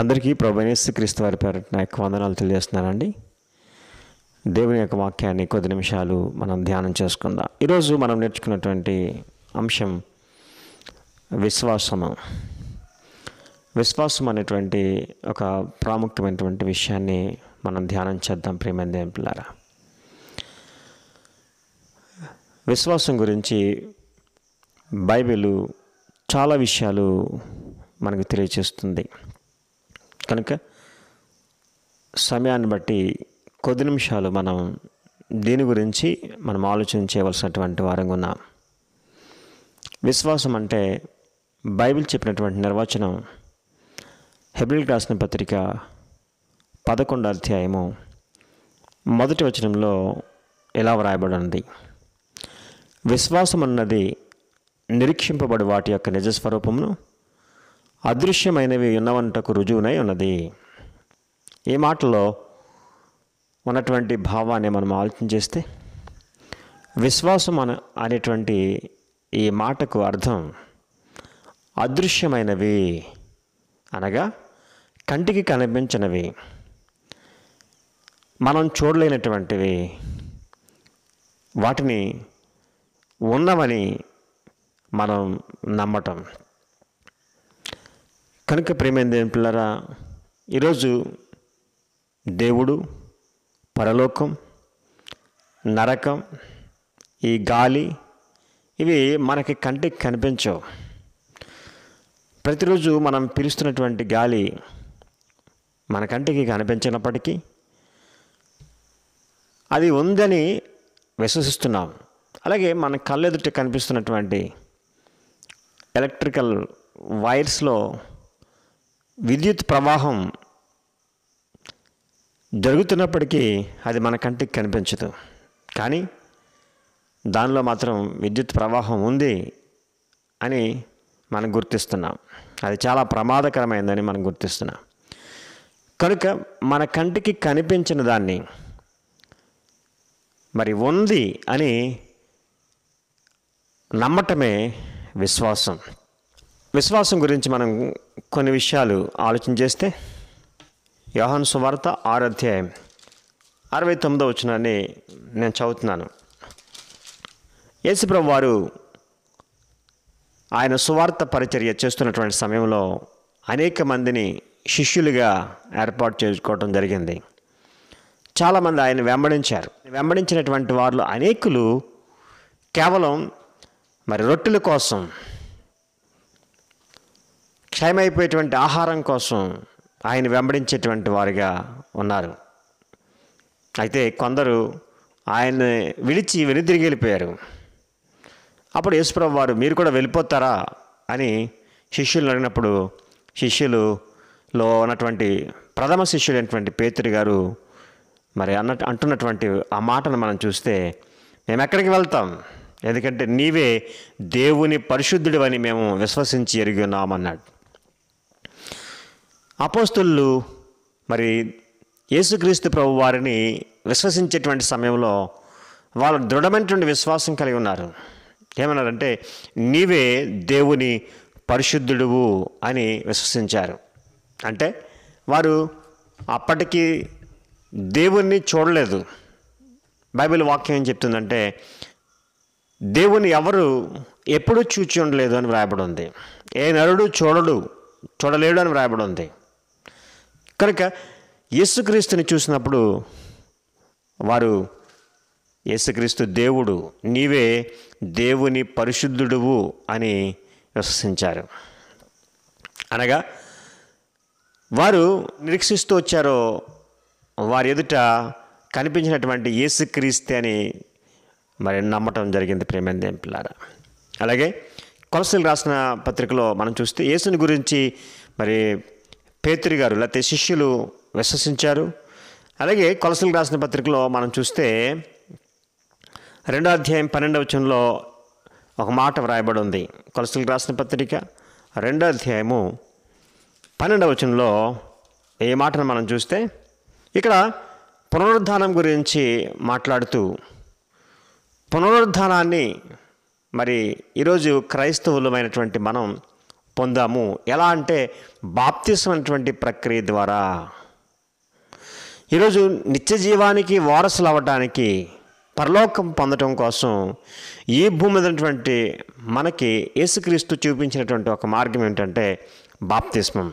అందరికీ ప్రభనేసు క్రీస్తు వారి నా యొక్క వందనాలు తెలియజేస్తున్నానండి దేవుని యొక్క వాక్యాన్ని కొద్ది నిమిషాలు మనం ధ్యానం చేసుకుందాం ఈరోజు మనం నేర్చుకున్నటువంటి అంశం విశ్వాసము విశ్వాసం అనేటువంటి ఒక ప్రాముఖ్యమైనటువంటి విషయాన్ని మనం ధ్యానం చేద్దాం ప్రేమైన పిల్లారా విశ్వాసం గురించి బైబిల్ చాలా విషయాలు మనకు తెలియచేస్తుంది కనుక సమయాన్ని బట్టి కొద్ది నిమిషాలు మనం దీని గురించి మనం ఆలోచన చేయవలసినటువంటి వారంగా ఉన్నాం విశ్వాసం అంటే బైబిల్ చెప్పినటువంటి నిర్వచనం హెబిల్ రాసిన పత్రిక పదకొండు అధ్యాయము మొదటి వచనంలో ఇలా వ్రాయబడినది విశ్వాసం అన్నది నిరీక్షింపబడి వాటి యొక్క నిజస్వరూపమును అదృశ్యమైనవి ఉన్నవంటకు రుజువునై ఉన్నది ఈ మాటలో ఉన్నటువంటి భావాన్ని మనం ఆలోచన చేస్తే విశ్వాసం అన అనేటువంటి ఈ మాటకు అర్థం అదృశ్యమైనవి అనగా కంటికి కనిపించినవి మనం చూడలేనటువంటివి వాటిని ఉన్నవని మనం నమ్మటం కనుక ప్రేమైన పిల్లరా ఈరోజు దేవుడు పరలోకం నరకం ఈ గాలి ఇవి మనకి కంటికి కనిపించవు ప్రతిరోజు మనం పిలుస్తున్నటువంటి గాలి మన కంటికి కనిపించినప్పటికీ అది ఉందని విశ్వసిస్తున్నాం అలాగే మన కళ్ళెదుట కనిపిస్తున్నటువంటి ఎలక్ట్రికల్ వైర్స్లో విద్యుత్ ప్రవాహం జరుగుతున్నప్పటికీ అది మన కంటికి కనిపించదు కానీ దానిలో మాత్రం విద్యుత్ ప్రవాహం ఉంది అని మనం గుర్తిస్తున్నాం అది చాలా ప్రమాదకరమైందని మనం గుర్తిస్తున్నాం కనుక మన కంటికి కనిపించిన దాన్ని మరి ఉంది అని నమ్మటమే విశ్వాసం విశ్వాసం గురించి మనం కొన్ని విషయాలు ఆలోచన చేస్తే యోహన్ సువార్త ఆరు అధ్యాయం అరవై తొమ్మిదో వచ్చినాన్ని నేను చదువుతున్నాను యేసుప్రభు వారు ఆయన సువార్త పరిచర్య చేస్తున్నటువంటి సమయంలో అనేక మందిని శిష్యులుగా ఏర్పాటు చేసుకోవడం జరిగింది చాలామంది ఆయన వెంబడించారు వెంబడించినటువంటి వారిలో అనేకులు కేవలం మరి రొట్టెల కోసం క్షయమైపోయేటువంటి ఆహారం కోసం ఆయన వెంబడించేటువంటి వారిగా ఉన్నారు అయితే కొందరు ఆయన విడిచి వెనుదిరిగి వెళ్ళిపోయారు అప్పుడు యేసుప్రభు వారు మీరు కూడా వెళ్ళిపోతారా అని శిష్యులను అడిగినప్పుడు శిష్యులులో ఉన్నటువంటి ప్రథమ శిష్యుడైనటువంటి పేతురు గారు మరి అన్న అంటున్నటువంటి ఆ మాటను మనం చూస్తే మేము ఎక్కడికి వెళ్తాం ఎందుకంటే నీవే దేవుని పరిశుద్ధుడు అని మేము విశ్వసించి ఎరిగి ఉన్నామన్నాడు అపోస్తులు మరి యేసుక్రీస్తు ప్రభు వారిని విశ్వసించేటువంటి సమయంలో వాళ్ళు దృఢమైనటువంటి విశ్వాసం కలిగి ఉన్నారు ఏమన్నారంటే నీవే దేవుని పరిశుద్ధుడువు అని విశ్వసించారు అంటే వారు అప్పటికి దేవుణ్ణి చూడలేదు బైబిల్ వాక్యం ఏం చెప్తుందంటే దేవుని ఎవరు ఎప్పుడూ చూచి ఉండలేదు అని వ్రాయబడి ఉంది ఏ నరుడు చూడడు చూడలేడు అని వ్రాయబడి ఉంది కనుక యేసుక్రీస్తుని చూసినప్పుడు వారు యేసుక్రీస్తు దేవుడు నీవే దేవుని పరిశుద్ధుడువు అని విశ్వసించారు అనగా వారు నిరీక్షిస్తూ వచ్చారో వారి ఎదుట కనిపించినటువంటి యేసుక్రీస్తే అని మరి నమ్మటం జరిగింది ప్రేమేందేం పిల్లారా అలాగే కొలసలు రాసిన పత్రికలో మనం చూస్తే యేసుని గురించి మరి పేత్రి గారు లేకపోతే శిష్యులు విశ్వసించారు అలాగే కొలసలు రాసిన పత్రికలో మనం చూస్తే రెండో అధ్యాయం పన్నెండవ వచనంలో ఒక మాట వ్రాయబడి ఉంది కొలసలు రాసిన పత్రిక రెండో అధ్యాయము పన్నెండవ వచనంలో ఏ మాటను మనం చూస్తే ఇక్కడ పునరుద్ధానం గురించి మాట్లాడుతూ పునరుద్ధానాన్ని మరి ఈరోజు క్రైస్తవులమైనటువంటి మనం పొందాము ఎలా అంటే బాప్తిసం అనేటువంటి ప్రక్రియ ద్వారా ఈరోజు నిత్య జీవానికి వారసులు అవ్వటానికి పరలోకం పొందటం కోసం ఈ భూమి ఉన్నటువంటి మనకి యేసుక్రీస్తు చూపించినటువంటి ఒక మార్గం ఏంటంటే బాప్తిస్మం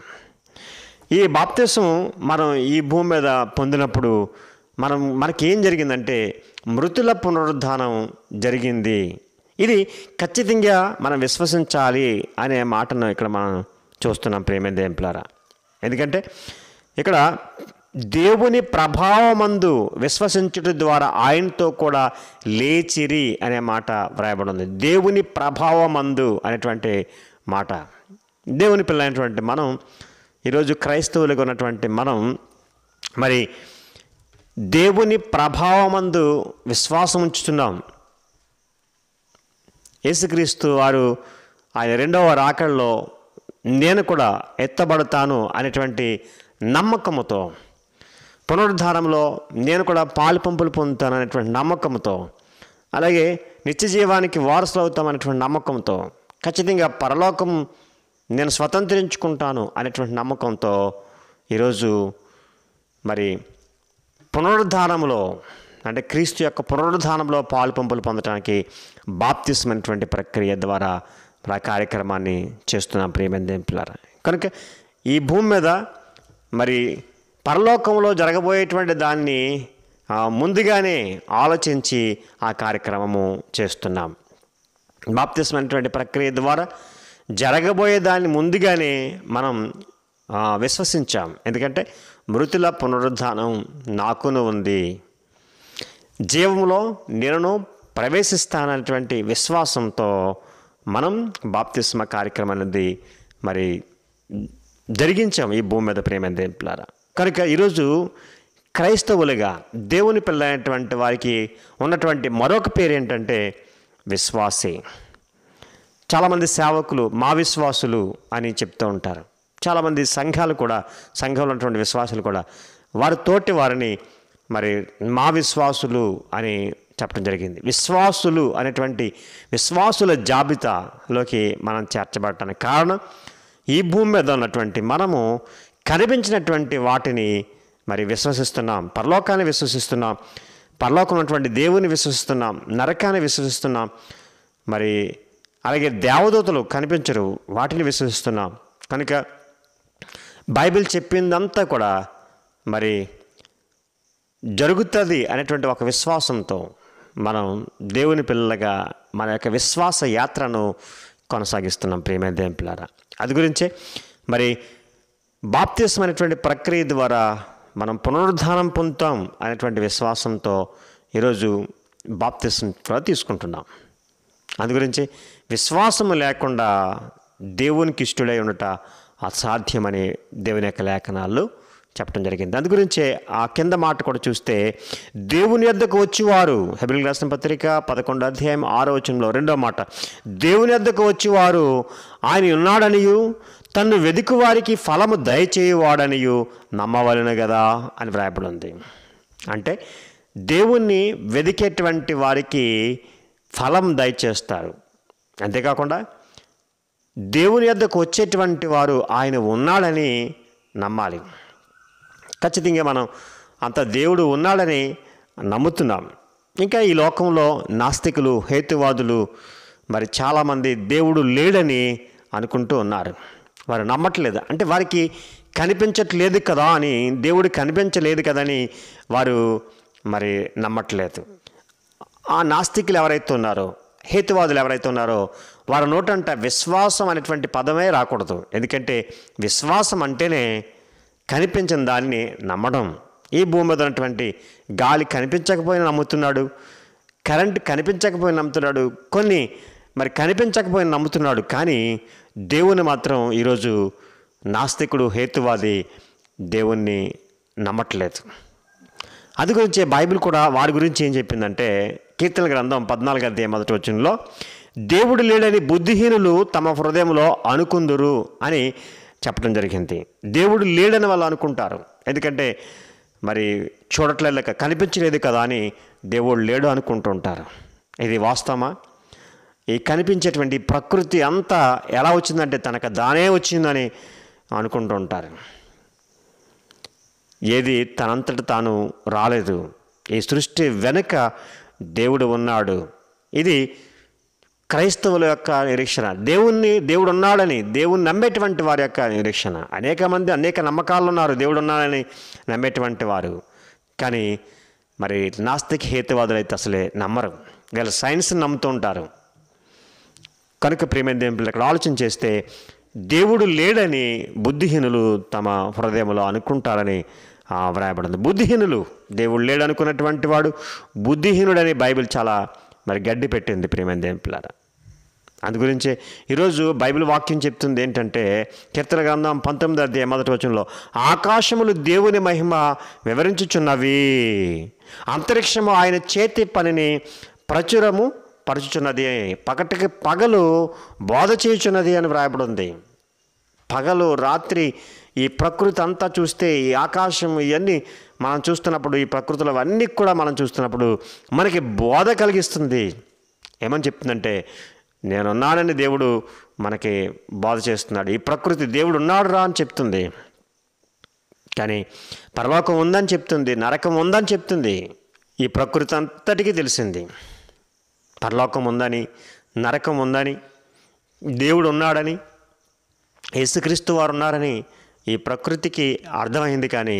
ఈ బాప్తిస్మం మనం ఈ భూమి మీద పొందినప్పుడు మనం మనకేం జరిగిందంటే మృతుల పునరుద్ధానం జరిగింది ఇది ఖచ్చితంగా మనం విశ్వసించాలి అనే మాటను ఇక్కడ మనం చూస్తున్నాం ప్రేమ దేంపులారా ఎందుకంటే ఇక్కడ దేవుని ప్రభావమందు విశ్వసించుట ద్వారా ఆయనతో కూడా లేచిరి అనే మాట ఉంది దేవుని ప్రభావమందు అనేటువంటి మాట దేవుని అయినటువంటి మనం ఈరోజు క్రైస్తవులుగా ఉన్నటువంటి మనం మరి దేవుని ప్రభావమందు విశ్వాసం ఉంచుతున్నాం యేసుక్రీస్తు వారు ఆయన రెండవ రాకల్లో నేను కూడా ఎత్తబడతాను అనేటువంటి నమ్మకముతో పునరుద్ధారంలో నేను కూడా పాలు పంపులు పొందుతాను అనేటువంటి నమ్మకంతో అలాగే నిత్య జీవానికి వారసులు అవుతామనేటువంటి నమ్మకంతో ఖచ్చితంగా పరలోకం నేను స్వతంత్రించుకుంటాను అనేటువంటి నమ్మకంతో ఈరోజు మరి పునరుద్ధారంలో అంటే క్రీస్తు యొక్క పునరుద్ధానంలో పాలు పంపులు పొందడానికి బాప్తిస్మైనటువంటి ప్రక్రియ ద్వారా ఆ కార్యక్రమాన్ని చేస్తున్నాం ప్రియమందింపులారా కనుక ఈ భూమి మీద మరి పరలోకంలో జరగబోయేటువంటి దాన్ని ముందుగానే ఆలోచించి ఆ కార్యక్రమము చేస్తున్నాం బాప్తిస్మైనటువంటి ప్రక్రియ ద్వారా జరగబోయే దాన్ని ముందుగానే మనం విశ్వసించాం ఎందుకంటే మృతుల పునరుద్ధానం నాకును ఉంది జీవంలో నేను ప్రవేశిస్తానటువంటి విశ్వాసంతో మనం బాప్తిస్మ కార్యక్రమం అనేది మరి జరిగించాం ఈ భూమి మీద ప్రేమ దేంపులారా కనుక ఈరోజు క్రైస్తవులుగా దేవుని అయినటువంటి వారికి ఉన్నటువంటి మరొక పేరు ఏంటంటే విశ్వాసి చాలామంది సేవకులు మా విశ్వాసులు అని చెప్తూ ఉంటారు చాలామంది సంఘాలు కూడా సంఘంలో ఉన్నటువంటి విశ్వాసులు కూడా వారి తోటి వారిని మరి మా విశ్వాసులు అని చెప్పడం జరిగింది విశ్వాసులు అనేటువంటి విశ్వాసుల జాబితాలోకి మనం చేర్చబడటానికి కారణం ఈ భూమి మీద ఉన్నటువంటి మనము కనిపించినటువంటి వాటిని మరి విశ్వసిస్తున్నాం పరలోకాన్ని విశ్వసిస్తున్నాం పరలోకం ఉన్నటువంటి దేవుని విశ్వసిస్తున్నాం నరకాన్ని విశ్వసిస్తున్నాం మరి అలాగే దేవదూతలు కనిపించరు వాటిని విశ్వసిస్తున్నాం కనుక బైబిల్ చెప్పిందంతా కూడా మరి జరుగుతుంది అనేటువంటి ఒక విశ్వాసంతో మనం దేవుని పిల్లలుగా మన యొక్క విశ్వాస యాత్రను కొనసాగిస్తున్నాం ప్రియమైన దేవులారా అది గురించే మరి బాప్తిజం అనేటువంటి ప్రక్రియ ద్వారా మనం పునరుద్ధానం పొందుతాం అనేటువంటి విశ్వాసంతో ఈరోజు బాప్తిజం కూడా తీసుకుంటున్నాం అందు గురించి విశ్వాసము లేకుండా దేవునికి ఇష్టడై ఉండట అసాధ్యమని దేవుని యొక్క లేఖనాలు చెప్పడం జరిగింది అందు గురించే ఆ కింద మాట కూడా చూస్తే దేవుని వద్దకు వచ్చేవారు హెబిల్ రాసిన పత్రిక పదకొండు అధ్యాయం ఆరో వచనంలో రెండో మాట దేవుని వద్దకు వచ్చేవారు ఆయన ఉన్నాడనియు తను వెదుకు వారికి ఫలము దయచేయవాడనియు నమ్మవలను కదా అని వ్రాయబడి ఉంది అంటే దేవుణ్ణి వెదికేటువంటి వారికి ఫలం దయచేస్తారు అంతేకాకుండా దేవుని వద్దకు వచ్చేటువంటి వారు ఆయన ఉన్నాడని నమ్మాలి ఖచ్చితంగా మనం అంత దేవుడు ఉన్నాడని నమ్ముతున్నాం ఇంకా ఈ లోకంలో నాస్తికులు హేతువాదులు మరి చాలామంది దేవుడు లేడని అనుకుంటూ ఉన్నారు వారు నమ్మట్లేదు అంటే వారికి కనిపించట్లేదు కదా అని దేవుడు కనిపించలేదు కదని వారు మరి నమ్మట్లేదు ఆ నాస్తికులు ఎవరైతే ఉన్నారో హేతువాదులు ఎవరైతే ఉన్నారో వారి నోటంట విశ్వాసం అనేటువంటి పదమే రాకూడదు ఎందుకంటే విశ్వాసం అంటేనే కనిపించిన దాన్ని నమ్మడం ఈ భూమి మీద ఉన్నటువంటి గాలి కనిపించకపోయినా నమ్ముతున్నాడు కరెంట్ కనిపించకపోయినా నమ్ముతున్నాడు కొన్ని మరి కనిపించకపోయినా నమ్ముతున్నాడు కానీ దేవుని మాత్రం ఈరోజు నాస్తికుడు హేతువాది దేవుణ్ణి నమ్మట్లేదు అది గురించి బైబిల్ కూడా వాడి గురించి ఏం చెప్పిందంటే కీర్తన గ్రంథం పద్నాలుగు అధ్యాయం మొదటి వచ్చినలో దేవుడు లేడని బుద్ధిహీనులు తమ హృదయంలో అనుకుందురు అని చెప్పడం జరిగింది దేవుడు లేడని వాళ్ళు అనుకుంటారు ఎందుకంటే మరి చూడట్లేక కనిపించలేదు కదా అని దేవుడు లేడు అనుకుంటుంటారు ఇది వాస్తవమా ఈ కనిపించేటువంటి ప్రకృతి అంతా ఎలా వచ్చిందంటే తనకు దానే వచ్చిందని అనుకుంటుంటారు ఏది తనంతట తాను రాలేదు ఈ సృష్టి వెనుక దేవుడు ఉన్నాడు ఇది క్రైస్తవుల యొక్క నిరీక్షణ దేవుణ్ణి దేవుడు ఉన్నాడని దేవుణ్ణి నమ్మేటువంటి వారి యొక్క నిరీక్షణ అనేక మంది అనేక నమ్మకాలు ఉన్నారు దేవుడు ఉన్నాడని నమ్మేటువంటి వారు కానీ మరి నాస్తిక హేతువాదులు అయితే అసలే నమ్మరు వీళ్ళు సైన్స్ని నమ్ముతూ ఉంటారు కనుక ప్రేమ ఇక్కడ ఆలోచన చేస్తే దేవుడు లేడని బుద్ధిహీనులు తమ హృదయంలో అనుకుంటారని వ్రాయబడింది బుద్ధిహీనులు దేవుడు లేడనుకున్నటువంటి వాడు బుద్ధిహీనుడని బైబిల్ చాలా మరి గడ్డి పెట్టింది ప్రేమ దేంపులారా అందు గురించి ఈరోజు బైబిల్ వాక్యం చెప్తుంది ఏంటంటే కీర్తన గ్రంథం పంతొమ్మిది అధ్యాయ మొదటి వచనంలో ఆకాశములు దేవుని మహిమ వివరించుచున్నవి అంతరిక్షము ఆయన చేతి పనిని ప్రచురము పరచుచున్నది పగటికి పగలు బోధ చేయుచున్నది అని వ్రాయబడింది పగలు రాత్రి ఈ ప్రకృతి అంతా చూస్తే ఈ ఆకాశం ఇవన్నీ మనం చూస్తున్నప్పుడు ఈ ప్రకృతిలో అన్నీ కూడా మనం చూస్తున్నప్పుడు మనకి బోధ కలిగిస్తుంది ఏమని చెప్తుందంటే నేనున్నానని దేవుడు మనకి బాధ చేస్తున్నాడు ఈ ప్రకృతి దేవుడు ఉన్నాడు రా అని చెప్తుంది కానీ పరలోకం ఉందని చెప్తుంది నరకం ఉందని చెప్తుంది ఈ ప్రకృతి అంతటికీ తెలిసింది పరలోకం ఉందని నరకం ఉందని దేవుడు ఉన్నాడని యేసుక్రీస్తు వారు ఉన్నారని ఈ ప్రకృతికి అర్థమైంది కానీ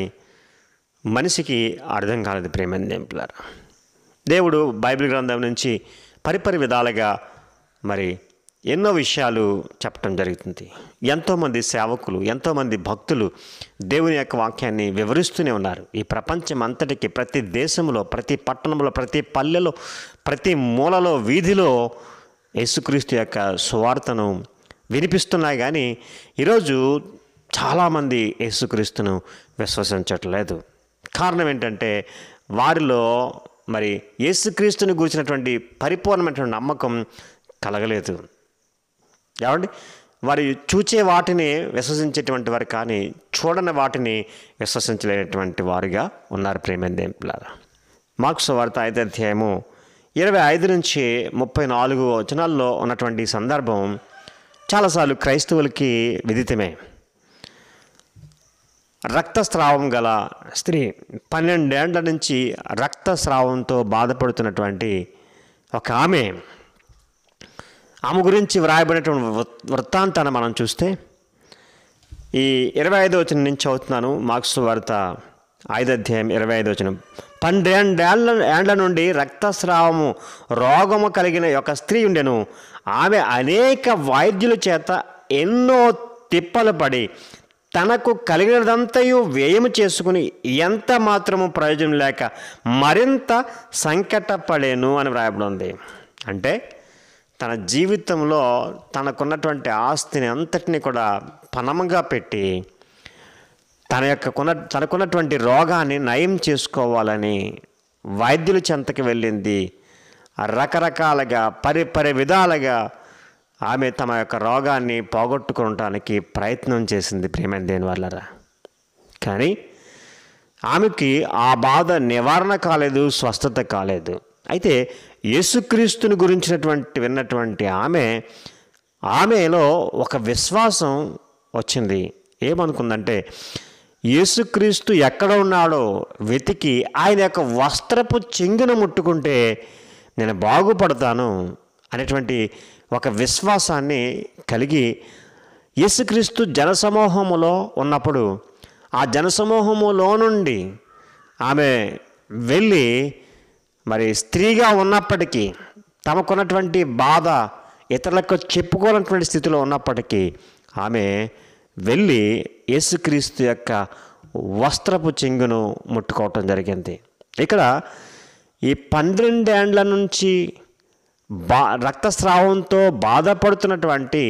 మనిషికి అర్థం కాలేదు ప్రేమ దేవుడు బైబిల్ గ్రంథం నుంచి పరిపరి విధాలుగా మరి ఎన్నో విషయాలు చెప్పడం జరుగుతుంది ఎంతోమంది సేవకులు ఎంతోమంది భక్తులు దేవుని యొక్క వాక్యాన్ని వివరిస్తూనే ఉన్నారు ఈ ప్రపంచం అంతటికి ప్రతి దేశంలో ప్రతి పట్టణంలో ప్రతి పల్లెలో ప్రతి మూలలో వీధిలో యేసుక్రీస్తు యొక్క సువార్తను వినిపిస్తున్నాయి కానీ ఈరోజు చాలామంది యేసుక్రీస్తును విశ్వసించట్లేదు కారణం ఏంటంటే వారిలో మరి యేసుక్రీస్తుని గురించినటువంటి పరిపూర్ణమైనటువంటి నమ్మకం కలగలేదు ఏమండి వారి చూచే వాటిని విశ్వసించేటువంటి వారు కానీ చూడని వాటిని విశ్వసించలేనటువంటి వారుగా ఉన్నారు ప్రేమేందేంపులారా మార్క్స్ వార్త ఐదు అధ్యాయము ఇరవై ఐదు నుంచి ముప్పై నాలుగు వచనాల్లో ఉన్నటువంటి సందర్భం చాలాసార్లు క్రైస్తవులకి విదితమే రక్తస్రావం గల స్త్రీ పన్నెండేండ్ల నుంచి రక్తస్రావంతో బాధపడుతున్నటువంటి ఒక ఆమె ఆమె గురించి వ్రాయబడినటువంటి వృత్తాంతాన్ని మనం చూస్తే ఈ ఇరవై ఐదో వచ్చిన నుంచి అవుతున్నాను మార్క్స్ వార్త ఐదు అధ్యాయం ఇరవై ఐదో వచ్చిన పన్నెండేళ్ల ఏండ్ల నుండి రక్తస్రావము రోగము కలిగిన ఒక స్త్రీ ఉండెను ఆమె అనేక వైద్యుల చేత ఎన్నో తిప్పలు పడి తనకు కలిగినదంతయు వ్యయము చేసుకుని ఎంత మాత్రము ప్రయోజనం లేక మరింత సంకటపడేను అని వ్రాయబడి ఉంది అంటే తన జీవితంలో తనకున్నటువంటి ఆస్తిని అంతటిని కూడా పణముగా పెట్టి తన యొక్క కొన తనకున్నటువంటి రోగాన్ని నయం చేసుకోవాలని వైద్యుల చెంతకి వెళ్ళింది రకరకాలుగా పరిపరి విధాలుగా ఆమె తమ యొక్క రోగాన్ని పోగొట్టుకోవటానికి ప్రయత్నం చేసింది దేని దేనివల్లరా కానీ ఆమెకి ఆ బాధ నివారణ కాలేదు స్వస్థత కాలేదు అయితే యేసుక్రీస్తుని గురించినటువంటి విన్నటువంటి ఆమె ఆమెలో ఒక విశ్వాసం వచ్చింది ఏమనుకుందంటే యేసుక్రీస్తు ఎక్కడ ఉన్నాడో వెతికి ఆయన యొక్క వస్త్రపు చెంగున ముట్టుకుంటే నేను బాగుపడతాను అనేటువంటి ఒక విశ్వాసాన్ని కలిగి యేసుక్రీస్తు జనసమూహములో ఉన్నప్పుడు ఆ జనసమూహములో నుండి ఆమె వెళ్ళి మరి స్త్రీగా ఉన్నప్పటికీ తమకున్నటువంటి బాధ ఇతరులకు చెప్పుకోనటువంటి స్థితిలో ఉన్నప్పటికీ ఆమె వెళ్ళి యేసుక్రీస్తు యొక్క వస్త్రపు చెంగును ముట్టుకోవటం జరిగింది ఇక్కడ ఈ పన్నెండేండ్ల నుంచి బా రక్తస్రావంతో బాధపడుతున్నటువంటి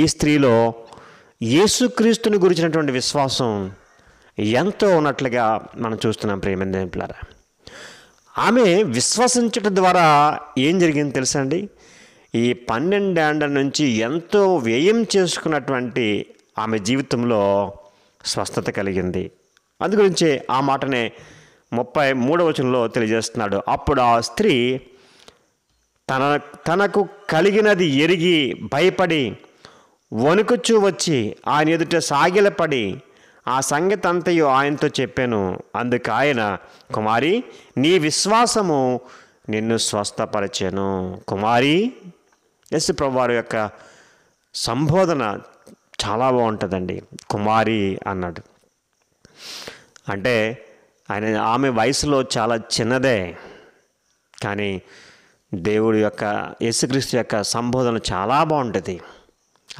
ఈ స్త్రీలో యేసుక్రీస్తుని గురించినటువంటి విశ్వాసం ఎంతో ఉన్నట్లుగా మనం చూస్తున్నాం ప్రేమ ఆమె విశ్వసించటం ద్వారా ఏం జరిగింది తెలుసా అండి ఈ పన్నెండేళ్ల నుంచి ఎంతో వ్యయం చేసుకున్నటువంటి ఆమె జీవితంలో స్వస్థత కలిగింది అందుగురించి ఆ మాటనే ముప్పై మూడవచనంలో తెలియజేస్తున్నాడు అప్పుడు ఆ స్త్రీ తన తనకు కలిగినది ఎరిగి భయపడి వణుకుచూ వచ్చి ఆయన ఎదుట సాగిలపడి ఆ సంగతి అంతయు ఆయనతో చెప్పాను అందుకు ఆయన కుమారి నీ విశ్వాసము నిన్ను స్వస్థపరిచాను కుమారి ఎస్ ప్రభువారి యొక్క సంబోధన చాలా బాగుంటుందండి కుమారి అన్నాడు అంటే ఆయన ఆమె వయసులో చాలా చిన్నదే కానీ దేవుడి యొక్క యేసుక్రీస్తు యొక్క సంబోధన చాలా బాగుంటుంది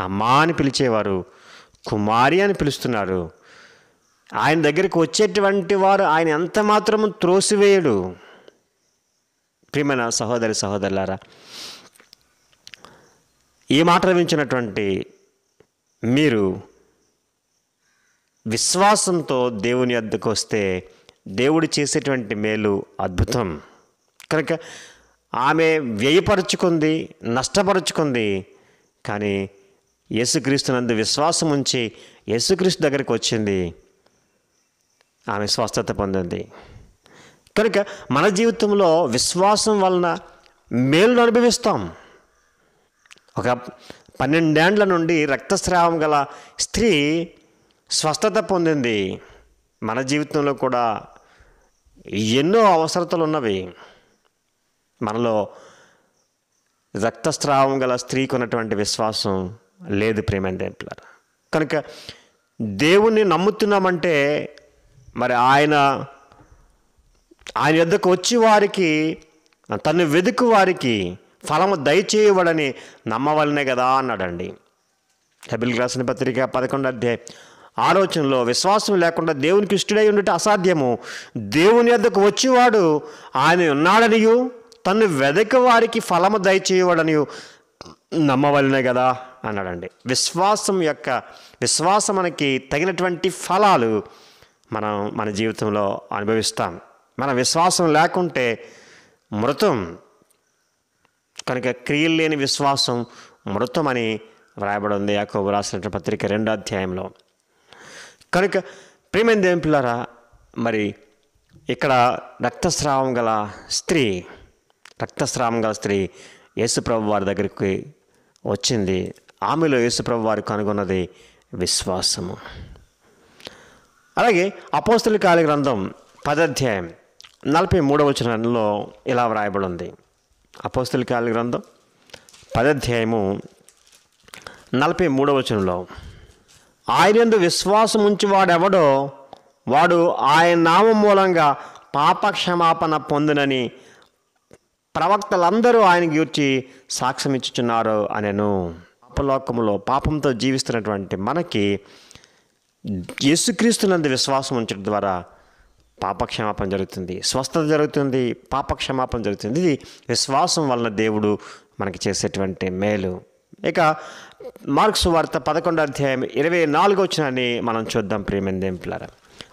అమ్మా అని పిలిచేవారు కుమారి అని పిలుస్తున్నారు ఆయన దగ్గరికి వచ్చేటువంటి వారు ఆయన ఎంత మాత్రం త్రోసివేయడు ప్రియమైన సహోదరి సహోదరులారా ఈ మాట వించినటువంటి మీరు విశ్వాసంతో దేవుని అద్దెకు వస్తే దేవుడు చేసేటువంటి మేలు అద్భుతం కనుక ఆమె వ్యయపరుచుకుంది నష్టపరుచుకుంది కానీ యేసుక్రీస్తునందు విశ్వాసం ఉంచి యేసుక్రీస్తు దగ్గరికి వచ్చింది ఆమె స్వస్థత పొందింది కనుక మన జీవితంలో విశ్వాసం వలన మేలును అనుభవిస్తాం ఒక పన్నెండేండ్ల నుండి రక్తస్రావం గల స్త్రీ స్వస్థత పొందింది మన జీవితంలో కూడా ఎన్నో అవసరతలు ఉన్నవి మనలో రక్తస్రావం గల స్త్రీకి ఉన్నటువంటి విశ్వాసం లేదు ప్రేమంటే కనుక దేవుణ్ణి నమ్ముతున్నామంటే మరి ఆయన ఆయన వద్దకు వచ్చి వారికి తను వెతుకు వారికి ఫలము దయచేయవడని నమ్మవలనే కదా అన్నాడండి హెబిల్ గ్రాసిన పత్రిక పదకొండు అధ్యాయ ఆలోచనలో విశ్వాసం లేకుండా దేవునికి ఇష్టడై ఉండటం అసాధ్యము దేవుని వద్దకు వచ్చేవాడు ఆయన ఉన్నాడనియు తను వెదక వారికి ఫలము దయచేయవాడనియు నమ్మవలనే కదా అన్నాడండి విశ్వాసం యొక్క విశ్వాసం మనకి తగినటువంటి ఫలాలు మనం మన జీవితంలో అనుభవిస్తాం మన విశ్వాసం లేకుంటే మృతం కనుక క్రియలు లేని విశ్వాసం మృతం అని వ్రాయబడి ఉంది యాకోబు రాసిన పత్రిక రెండో అధ్యాయంలో కనుక ప్రేమైన పిల్లరా మరి ఇక్కడ రక్తస్రావం గల స్త్రీ రక్తస్రావం గల స్త్రీ యేసుప్రభు వారి దగ్గరికి వచ్చింది ఆమెలో యేసుప్రభు వారు కనుగొన్నది విశ్వాసము అలాగే అపోస్తుల కాలి గ్రంథం పదాధ్యాయం నలభై మూడవ చరణంలో ఇలా వ్రాయబడి ఉంది అపోస్తుల కాలి గ్రంథం పదాధ్యాయము నలభై మూడవ ఆయన ఆయనందు విశ్వాసం ఉంచి వాడెవడో వాడు ఆయన నామం మూలంగా పాపక్షమాపణ పొందునని ప్రవక్తలందరూ ఆయన గూర్చి సాక్ష్యం ఇచ్చుచున్నారు అనెను పాపలోకములో పాపంతో జీవిస్తున్నటువంటి మనకి యేసుక్రీస్తునందు విశ్వాసం ఉంచడం ద్వారా పాపక్షమాపణ జరుగుతుంది స్వస్థత జరుగుతుంది పాపక్షమాపణ జరుగుతుంది ఇది విశ్వాసం వలన దేవుడు మనకి చేసేటువంటి మేలు ఇక మార్క్స్ వార్త పదకొండో అధ్యాయం ఇరవై నాలుగు వచ్చినని మనం చూద్దాం ప్రేమిందేంపులారా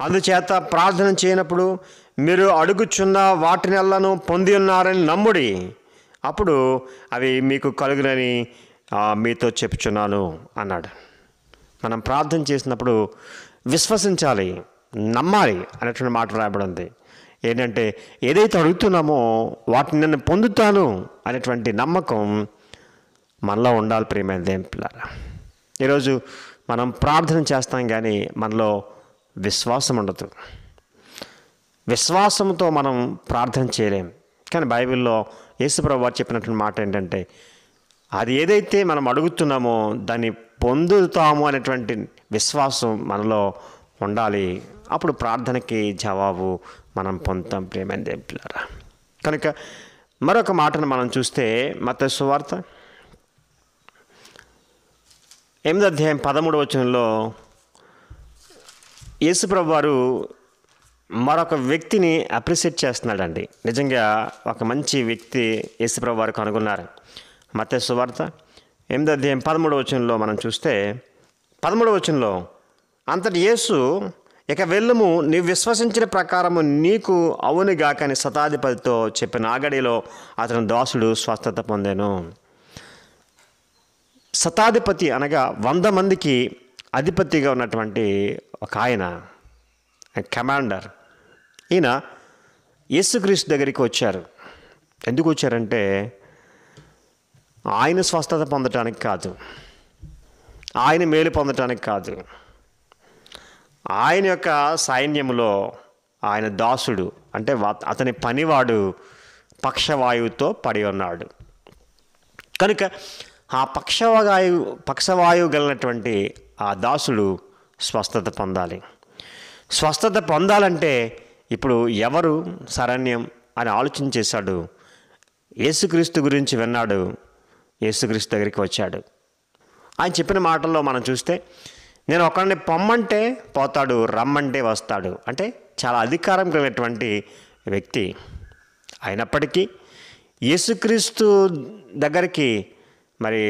అందుచేత ప్రార్థన చేయనప్పుడు మీరు అడుగుచున్న వాటినెల్లను పొంది ఉన్నారని నమ్ముడి అప్పుడు అవి మీకు కలుగునని మీతో చెప్పుచున్నాను అన్నాడు మనం ప్రార్థన చేసినప్పుడు విశ్వసించాలి నమ్మాలి అనేటువంటి మాట ఉంది ఏంటంటే ఏదైతే అడుగుతున్నామో వాటిని నేను పొందుతాను అనేటువంటి నమ్మకం మనలో ఉండాలి ప్రియమైన దేంపిల్లారా ఈరోజు మనం ప్రార్థన చేస్తాం కానీ మనలో విశ్వాసం ఉండదు విశ్వాసంతో మనం ప్రార్థన చేయలేం కానీ బైబిల్లో యేసుప్రభు వారు చెప్పినటువంటి మాట ఏంటంటే అది ఏదైతే మనం అడుగుతున్నామో దాన్ని పొందుతాము అనేటువంటి విశ్వాసం మనలో ఉండాలి అప్పుడు ప్రార్థనకి జవాబు మనం పొందుతాం ప్రేమని దేవులారా కనుక మరొక మాటను మనం చూస్తే మత సువార్త ఎనిమిది అధ్యాయం పదమూడు వచనంలో యేసుప్రభు వారు మరొక వ్యక్తిని అప్రిషియేట్ చేస్తున్నాడండి నిజంగా ఒక మంచి వ్యక్తి యేసుప్రభు వారు కనుగొన్నారు వార్త ఎనిమిది అధ్యాయం పదమూడవ వచనంలో మనం చూస్తే పదమూడవ వచనంలో అంతటి యేసు ఇక వెళ్ళము నీవు విశ్వసించిన ప్రకారము నీకు అవునుగాకని శతాధిపతితో చెప్పిన ఆగడిలో అతని దాసుడు స్వస్థత పొందాను శతాధిపతి అనగా వంద మందికి అధిపతిగా ఉన్నటువంటి ఒక ఆయన కమాండర్ ఈయన యేసుక్రీస్తు దగ్గరికి వచ్చారు ఎందుకు వచ్చారంటే ఆయన స్వస్థత పొందటానికి కాదు ఆయన మేలు పొందటానికి కాదు ఆయన యొక్క సైన్యంలో ఆయన దాసుడు అంటే అతని పనివాడు పక్షవాయువుతో పడి ఉన్నాడు కనుక ఆ పక్షవాయు పక్షవాయువు గలనటువంటి ఆ దాసుడు స్వస్థత పొందాలి స్వస్థత పొందాలంటే ఇప్పుడు ఎవరు శరణ్యం అని ఆలోచన చేశాడు యేసుక్రీస్తు గురించి విన్నాడు యేసుక్రీస్తు దగ్గరికి వచ్చాడు ఆయన చెప్పిన మాటల్లో మనం చూస్తే నేను ఒకరిని పొమ్మంటే పోతాడు రమ్మంటే వస్తాడు అంటే చాలా అధికారం కలిగినటువంటి వ్యక్తి అయినప్పటికీ యేసుక్రీస్తు దగ్గరికి మరి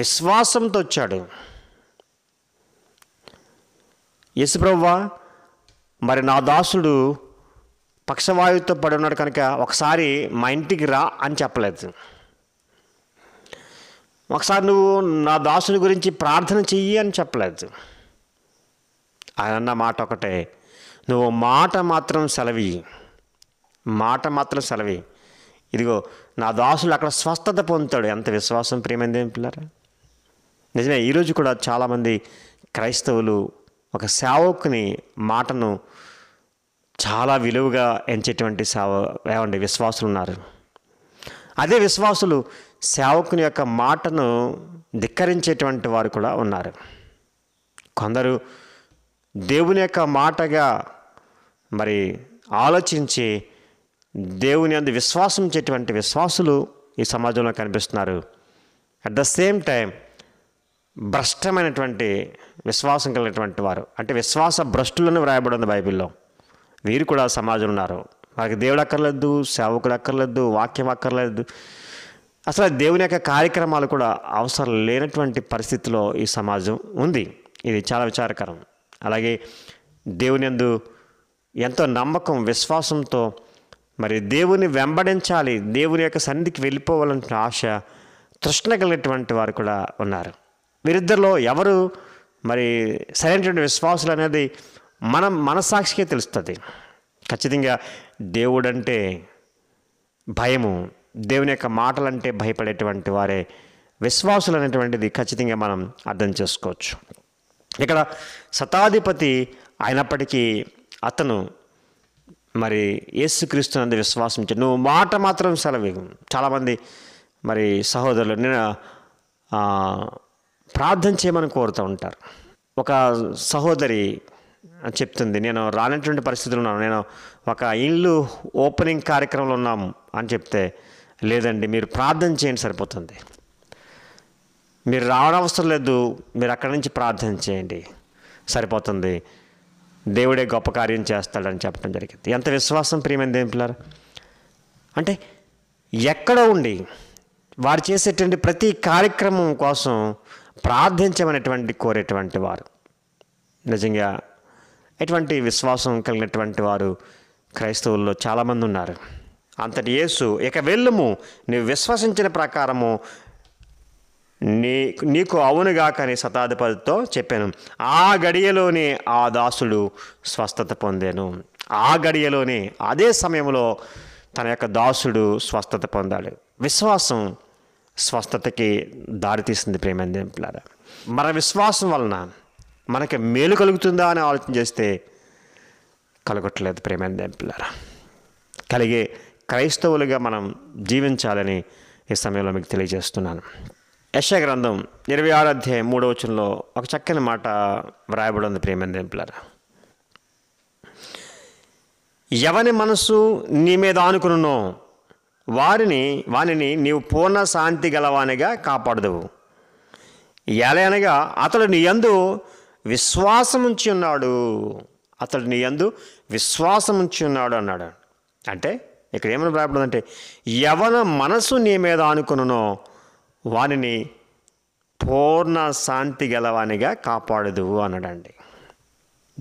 విశ్వాసంతో వచ్చాడు యేసుప్రవ్వ మరి నా దాసుడు పక్షవాయువుతో పడి ఉన్నాడు కనుక ఒకసారి మా ఇంటికి రా అని చెప్పలేదు ఒకసారి నువ్వు నా దాసుని గురించి ప్రార్థన చెయ్యి అని చెప్పలేదు ఆయన అన్న మాట ఒకటే నువ్వు మాట మాత్రం సెలవి మాట మాత్రం సెలవి ఇదిగో నా దాసులు అక్కడ స్వస్థత పొందుతాడు ఎంత విశ్వాసం ప్రేమైంది ఏం పిల్లరా నిజమే ఈరోజు కూడా చాలామంది క్రైస్తవులు ఒక సేవకుని మాటను చాలా విలువగా ఎంచేటువంటి సేవ ఏమండి విశ్వాసులు ఉన్నారు అదే విశ్వాసులు సేవకుని యొక్క మాటను ధిక్కరించేటువంటి వారు కూడా ఉన్నారు కొందరు దేవుని యొక్క మాటగా మరి ఆలోచించి దేవుని అందు విశ్వాసం చేటువంటి విశ్వాసులు ఈ సమాజంలో కనిపిస్తున్నారు అట్ ద సేమ్ టైం భ్రష్టమైనటువంటి విశ్వాసం కలిగినటువంటి వారు అంటే విశ్వాస భ్రష్టులను వ్రాయబడింది బైబిల్లో వీరు కూడా సమాజం ఉన్నారు వారికి దేవుడు అక్కర్లేదు సేవకుడు అక్కర్లేదు వాక్యం అక్కర్లేదు అసలు దేవుని యొక్క కార్యక్రమాలు కూడా అవసరం లేనటువంటి పరిస్థితిలో ఈ సమాజం ఉంది ఇది చాలా విచారకరం అలాగే దేవుని అందు ఎంతో నమ్మకం విశ్వాసంతో మరి దేవుని వెంబడించాలి దేవుని యొక్క సన్నిధికి వెళ్ళిపోవాలంటున్న ఆశ తృష్ణ కలిగినటువంటి వారు కూడా ఉన్నారు వీరిద్దరిలో ఎవరు మరి సరైనటువంటి విశ్వాసులు అనేది మనం మనసాక్షికే తెలుస్తుంది ఖచ్చితంగా దేవుడంటే భయము దేవుని యొక్క మాటలంటే భయపడేటువంటి వారే విశ్వాసులు అనేటువంటిది ఖచ్చితంగా మనం అర్థం చేసుకోవచ్చు ఇక్కడ శతాధిపతి అయినప్పటికీ అతను మరి అందు విశ్వాసించు నువ్వు మాట మాత్రం సెలవేగు చాలామంది మరి సహోదరులు నేను ప్రార్థన చేయమని కోరుతూ ఉంటారు ఒక సహోదరి చెప్తుంది నేను రానటువంటి పరిస్థితులు ఉన్నాను నేను ఒక ఇల్లు ఓపెనింగ్ కార్యక్రమంలో ఉన్నాము అని చెప్తే లేదండి మీరు ప్రార్థన చేయండి సరిపోతుంది మీరు రావడం అవసరం లేదు మీరు అక్కడి నుంచి ప్రార్థన చేయండి సరిపోతుంది దేవుడే గొప్ప కార్యం చేస్తాడని చెప్పడం జరిగింది ఎంత విశ్వాసం ప్రియమైన పిల్లలు అంటే ఎక్కడ ఉండి వారు చేసేటువంటి ప్రతి కార్యక్రమం కోసం ప్రార్థించమనేటువంటి కోరేటువంటి వారు నిజంగా ఎటువంటి విశ్వాసం కలిగినటువంటి వారు క్రైస్తవుల్లో చాలామంది ఉన్నారు అంతటి యేసు ఇక వెళ్ళము నీవు విశ్వసించిన ప్రకారము నీ నీకు అవునుగాకని శతాధిపతితో చెప్పాను ఆ గడియలోనే ఆ దాసుడు స్వస్థత పొందాను ఆ గడియలోనే అదే సమయంలో తన యొక్క దాసుడు స్వస్థత పొందాడు విశ్వాసం స్వస్థతకి దారితీస్తుంది ప్రేమందింపులారా మన విశ్వాసం వలన మనకి మేలు కలుగుతుందా అని ఆలోచన చేస్తే కలగట్లేదు ప్రేమందింపులారా కలిగే క్రైస్తవులుగా మనం జీవించాలని ఈ సమయంలో మీకు తెలియజేస్తున్నాను గ్రంథం ఇరవై ఆరు అధ్యాయం మూడవ వచనంలో ఒక చక్కని మాట వ్రాయబడి ఉంది ప్రేమంది ఎవని మనసు నీ మీద ఆనుకునునో వారిని వానిని నీవు పూర్ణ శాంతి గలవానిగా కాపాడదువు ఎలయనగా అతడు నీ యందు విశ్వాసం ఉంచి ఉన్నాడు అతడు నీ యందు విశ్వాసం ఉంచి ఉన్నాడు అన్నాడు అంటే ఇక్కడ ఏమని రాయబడిందంటే యవన మనసు నీ మీద ఆనుకునో వానిని పూర్ణ శాంతి గలవానిగా కాపాడదు అన్నాడండి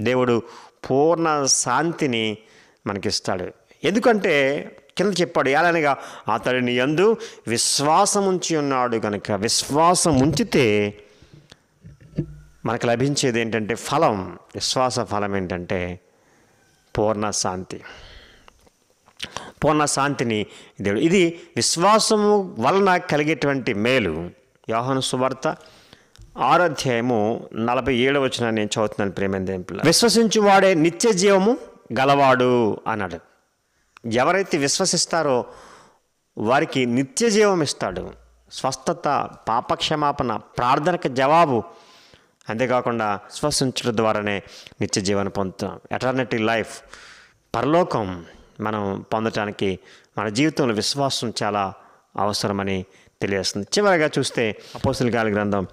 దేవుడు పూర్ణ శాంతిని మనకిస్తాడు ఎందుకంటే కింద చెప్పాడు ఎలానగా అతడిని ఎందు విశ్వాసం ఉంచి ఉన్నాడు కనుక విశ్వాసం ఉంచితే మనకు లభించేది ఏంటంటే ఫలం విశ్వాస ఫలం ఏంటంటే పూర్ణ శాంతి పూర్ణ శాంతిని దేవుడు ఇది విశ్వాసము వలన కలిగేటువంటి మేలు యోహన సువార్త ఆరాధ్యాయము నలభై ఏడు వచ్చిన నేను చదువుతున్నాను ప్రేమేందే విశ్వసించు వాడే నిత్య జీవము గలవాడు అన్నాడు ఎవరైతే విశ్వసిస్తారో వారికి నిత్య జీవం ఇస్తాడు స్వస్థత పాపక్షమాపణ ప్రార్థనకు జవాబు అంతేకాకుండా విశ్వసించడం ద్వారానే నిత్య జీవనం పొందుతాం ఎటర్నిటీ లైఫ్ పరలోకం మనం పొందటానికి మన జీవితంలో విశ్వాసం చాలా అవసరమని తెలియజేస్తుంది చివరిగా చూస్తే అపోసల గాలి గ్రంథం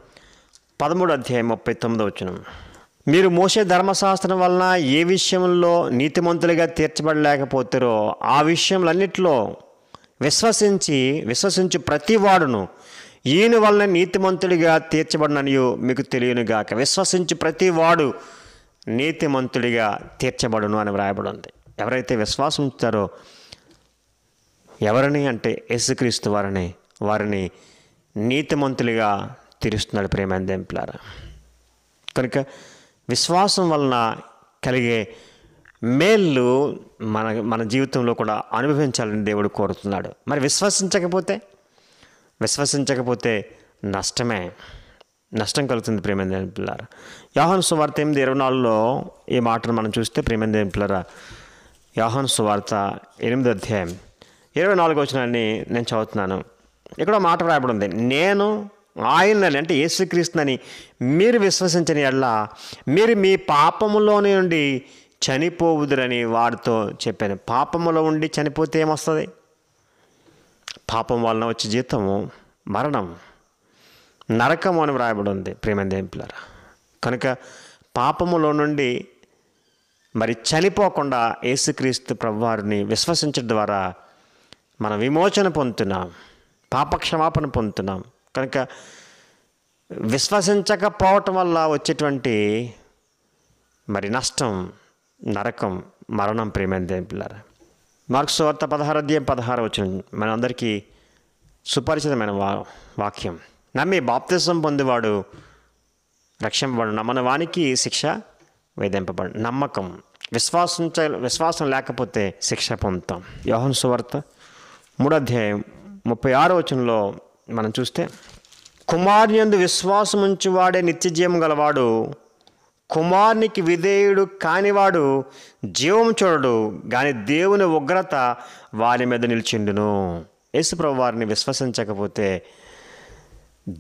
పదమూడు అధ్యాయం ముప్పై తొమ్మిదో వచ్చిన మీరు మోసే ధర్మశాస్త్రం వలన ఏ విషయంలో నీతిమంతులుగా తీర్చబడలేకపోతారో ఆ విషయంలన్నిటిలో విశ్వసించి విశ్వసించు ప్రతి వాడును ఈయన వలన నీతిమంతుడిగా తీర్చబడినయు మీకు తెలియనుగాక విశ్వసించి ప్రతి వాడు నీతిమంతుడిగా తీర్చబడును అని వ్రాయబడి ఉంది ఎవరైతే విశ్వాసం ఉంచుతారో ఎవరిని అంటే యేసుక్రీస్తు వారిని వారిని నీతిమంతులుగా తీరుస్తున్నాడు ప్రేమందెంపులారా కనుక విశ్వాసం వలన కలిగే మేళ్ళు మన మన జీవితంలో కూడా అనుభవించాలని దేవుడు కోరుతున్నాడు మరి విశ్వసించకపోతే విశ్వసించకపోతే నష్టమే నష్టం కలుగుతుంది ప్రేమేంద్ర పిల్లారా యోహన్ సువార్త ఎనిమిది ఇరవై నాలుగులో ఈ మాటను మనం చూస్తే ప్రేమేంద్ర పిల్లరా యాహాను సువార్త ఎనిమిది అధ్యాయం ఇరవై నాలుగు వచనాన్ని నేను చదువుతున్నాను ఇక్కడ మాట రాయబడి ఉంది నేను ఆయనని అంటే యేసుక్రీస్తునని మీరు విశ్వసించని ఎడ్ల మీరు మీ పాపములోనే ఉండి చనిపోవుదురని వాడితో చెప్పాను పాపములో ఉండి చనిపోతే ఏమొస్తుంది పాపం వలన వచ్చే జీతము మరణం నరకం అని వ్రాయబడి ఉంది ప్రేమ కనుక పాపములో నుండి మరి చనిపోకుండా ఏసుక్రీస్తు ప్రభువారిని విశ్వసించడం ద్వారా మనం విమోచన పొందుతున్నాం పాపక్షమాపణ పొందుతున్నాం కనుక విశ్వసించకపోవటం వల్ల వచ్చేటువంటి మరి నష్టం నరకం మరణం ప్రేమేందేం పిల్లరా మార్క్స్ వార్త పదహారు అధ్యాయం పదహారు వచ్చిన మనందరికీ సుపరిచితమైన వా వాక్యం నమ్మి బాప్తిజం పొందేవాడు రక్షింపబడు నమ్మని వానికి శిక్ష వేధింపబడు నమ్మకం విశ్వాసించ విశ్వాసం లేకపోతే శిక్ష పొందుతాం యోహన్ సువార్త మూడాధ్యాయం ముప్పై ఆరో వచనంలో మనం చూస్తే కుమారుని యందు ఉంచి వాడే నిత్యజీవం గలవాడు కుమారునికి విధేయుడు కానివాడు జీవం చూడడు కానీ దేవుని ఉగ్రత వారి మీద నిలిచిండును యేసుప్రభు వారిని విశ్వసించకపోతే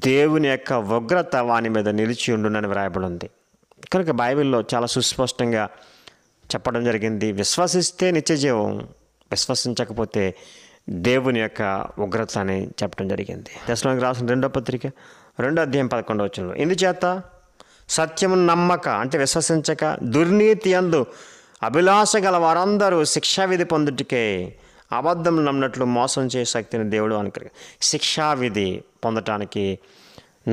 దేవుని యొక్క ఉగ్రత వాని మీద నిలిచి ఉండునని వ్రాయబడి ఉంది కనుక బైబిల్లో చాలా సుస్పష్టంగా చెప్పడం జరిగింది విశ్వసిస్తే నిత్యజీవం విశ్వసించకపోతే దేవుని యొక్క ఉగ్రత అని చెప్పడం జరిగింది దశలోకి రాసిన రెండో పత్రిక రెండో అధ్యాయం పదకొండవ వచ్చిన ఇందుచేత సత్యము నమ్మక అంటే విశ్వసించక దుర్నీతి అందు అభిలాష గల వారందరూ శిక్షావిధి పొందుటికే అబద్ధం నమ్మినట్లు మోసం చేసే శక్తిని దేవుడు అనుకరి శిక్షావిధి పొందటానికి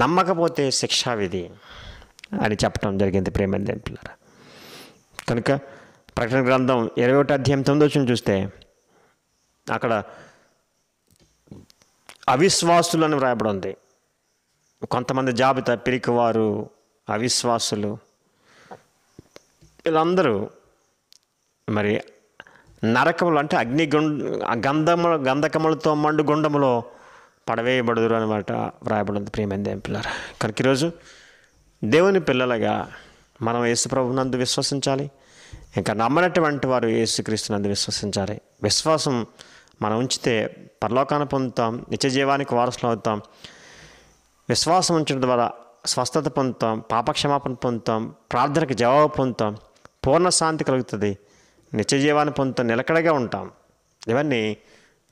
నమ్మకపోతే శిక్షావిధి అని చెప్పడం జరిగింది ప్రేమ దేవులారా కనుక ప్రకటన గ్రంథం ఇరవై ఒకటి అధ్యాయం తొమ్మిది వచ్చిన చూస్తే అక్కడ అవిశ్వాసులు అని వ్రాయబడి ఉంది కొంతమంది జాబితా పిరికివారు అవిశ్వాసులు వీళ్ళందరూ మరి నరకములు అంటే అగ్ని గంధముల గంధకములతో మండు గుండములో పడవేయబడదురు అనమాట ఉంది ప్రియమైన పిల్లలు కనుక ఈరోజు దేవుని పిల్లలుగా మనం నందు విశ్వసించాలి ఇంకా నమ్మనటువంటి వారు నందు విశ్వసించాలి విశ్వాసం మనం ఉంచితే పరలోకాన్ని పొందుతాం నిత్య జీవానికి వారసులు అవుతాం విశ్వాసం ఉంచడం ద్వారా స్వస్థత పొందుతాం పాపక్షమాపణ పొందుతాం ప్రార్థనకు జవాబు పొందుతాం పూర్ణ శాంతి కలుగుతుంది నిత్య జీవాన్ని పొందుతాం నిలకడగా ఉంటాం ఇవన్నీ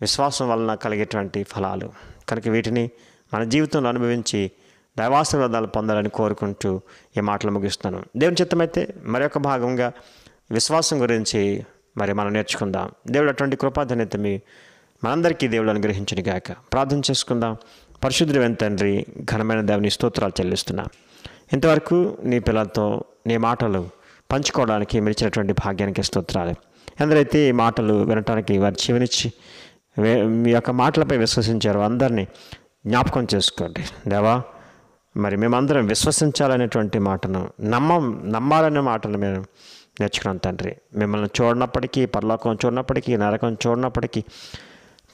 విశ్వాసం వలన కలిగేటువంటి ఫలాలు కనుక వీటిని మన జీవితంలో అనుభవించి దైవాశీర్వాదాలు పొందాలని కోరుకుంటూ ఈ మాటలు ముగిస్తున్నాను దేవుని చిత్తమైతే మరొక భాగంగా విశ్వాసం గురించి మరి మనం నేర్చుకుందాం దేవుడు అటువంటి కృపాధన్యత మీ మనందరికీ దేవుడు అనుగ్రహించిన గాక ప్రార్థన చేసుకుందాం వెంత తండ్రి ఘనమైన దేవుని స్తోత్రాలు చెల్లిస్తున్నా ఇంతవరకు నీ పిల్లలతో నీ మాటలు పంచుకోవడానికి మెరిచినటువంటి భాగ్యానికి స్తోత్రాలు ఎందరైతే ఈ మాటలు వినటానికి వారి జీవనిచ్చి మీ యొక్క మాటలపై విశ్వసించారు అందరినీ జ్ఞాపకం చేసుకోండి దేవా మరి మేమందరం విశ్వసించాలనేటువంటి మాటను నమ్మం నమ్మాలనే మాటను మేము నేర్చుకున్నాం తండ్రి మిమ్మల్ని చూడనప్పటికీ పరలోకం చూడనప్పటికీ నరకం చూడనప్పటికీ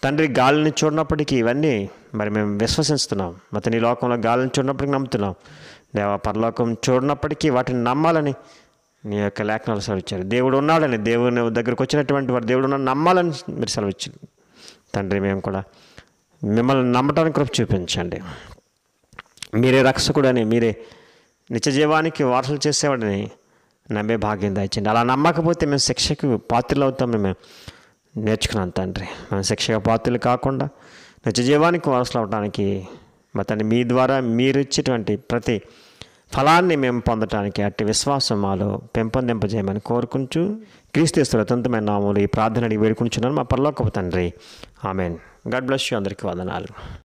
తండ్రి గాలిని చూడనప్పటికీ ఇవన్నీ మరి మేము విశ్వసిస్తున్నాం మొత్తం నీ లోకంలో గాలిని చూడనప్పటికీ నమ్ముతున్నాం దేవ పరలోకం చూడనప్పటికీ వాటిని నమ్మాలని నీ యొక్క లేఖనాలు సెలవిచ్చారు దేవుడు ఉన్నాడని దేవుని దగ్గరకు వచ్చినటువంటి వారు దేవుడు ఉన్నాడు నమ్మాలని మీరు సెలవిచ్చారు తండ్రి మేము కూడా మిమ్మల్ని నమ్మటానికి కృప చూపించండి మీరే రక్షకుడని మీరే నిత్యజీవానికి వారసులు చేసేవాడని నమ్మే భాగ్యం దాయించండి అలా నమ్మకపోతే మేము శిక్షకు పాత్రలు అవుతామని మేము నేర్చుకున్నాం తండ్రి మేము శిక్షక పాత్రలు కాకుండా నిత్యజీవానికి వారసులు అవడానికి మతని మీ ద్వారా మీరు ఇచ్చేటువంటి ప్రతి ఫలాన్ని మేము పొందటానికి అట్టి విశ్వాసం మాలో పెంపొందింపజేయమని కోరుకుంటూ క్రీస్తు స్వతంత్రమైన నామూలు ఈ ప్రార్థనని వేడుకుంటున్నాను మా పర్లోకపు తండ్రి ఆమెన్ గాడ్ బ్లెస్ యూ అందరికీ వందనాలు